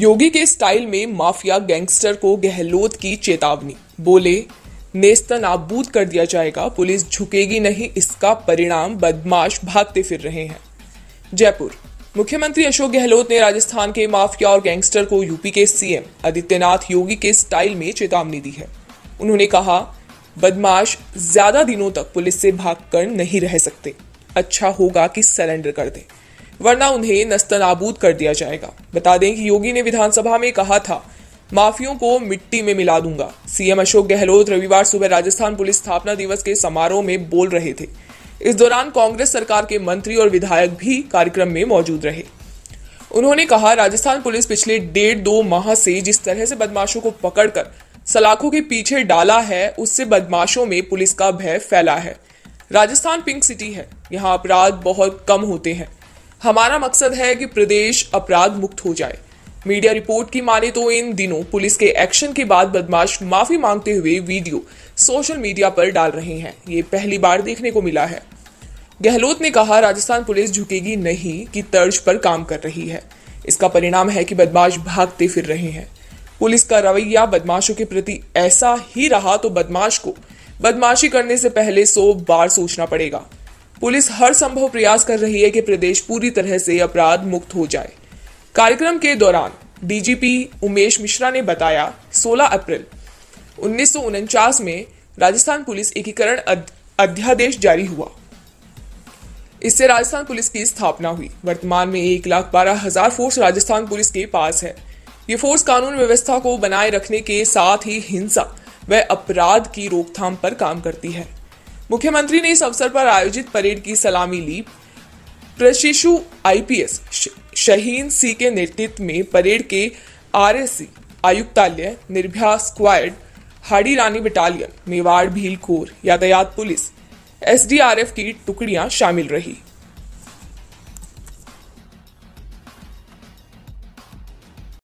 योगी के स्टाइल में mafia gangster को गहलोत की चेतावनी बोले नेस्त नाबूद कर दिया जाएगा पुलिस झुकेगी नहीं इसका परिणाम बदमाश भागते फिर रहे हैं जयपुर मुख्यमंत्री अशोक गहलोत ने राजस्थान के माफिया और गैंगस्टर को यूपी के सीएम आदित्यनाथ योगी के स्टाइल में चेतावनी दी है उन्होंने कहा बदमाश ज्यादा दिनों तक पुलिस से भाग कर नहीं रह सकते अच्छा होगा कि सरेंडर कर दें वरना उन्हें नस्तनाबूद कर दिया जाएगा बता दें कि योगी ने विधानसभा में कहा था माफियों को मिट्टी में मिला दूंगा सीएम अशोक गहलोत रविवार सुबह राजस्थान पुलिस स्थापना दिवस के समारोह में बोल रहे थे इस दौरान कांग्रेस सरकार के मंत्री और विधायक भी कार्यक्रम में मौजूद रहे उन्होंने कहा राजस्थान पुलिस पिछले डेढ़ दो माह से जिस तरह से बदमाशों को पकड़कर सलाखों के पीछे डाला है उससे बदमाशों में पुलिस का भय फैला है राजस्थान पिंक सिटी है यहाँ अपराध बहुत कम होते हैं हमारा मकसद है कि प्रदेश अपराध मुक्त हो जाए मीडिया रिपोर्ट की माने तो इन दिनों पुलिस के एक्शन के बाद बदमाश माफी मांगते हुए वीडियो सोशल मीडिया पर डाल रहे हैं ये पहली बार देखने को मिला है गहलोत ने कहा राजस्थान पुलिस झुकेगी नहीं की तर्ज पर काम कर रही है इसका परिणाम है कि बदमाश भागते फिर रहे हैं पुलिस का रवैया बदमाशों के प्रति ऐसा ही रहा तो बदमाश को बदमाशी करने से पहले सौ बार सोचना पड़ेगा पुलिस हर संभव प्रयास कर रही है कि प्रदेश पूरी तरह से अपराध मुक्त हो जाए कार्यक्रम के दौरान डीजीपी उमेश मिश्रा ने बताया 16 अप्रैल उन्नीस में राजस्थान पुलिस एकीकरण अध्यादेश जारी हुआ इससे राजस्थान पुलिस की स्थापना हुई वर्तमान में एक लाख बारह हजार फोर्स राजस्थान पुलिस के पास है ये फोर्स कानून व्यवस्था को बनाए रखने के साथ ही हिंसा व अपराध की रोकथाम पर काम करती है मुख्यमंत्री ने इस अवसर पर आयोजित परेड की सलामी ली प्रशिशु आईपीएस शहीन सी के नेतृत्व में परेड के आरएसी आयुक्तालय निर्भया स्क्वाड हाडी रानी बटालियन मेवाड़ भीलखोर यातायात पुलिस एसडीआरएफ की टुकड़ियां शामिल रही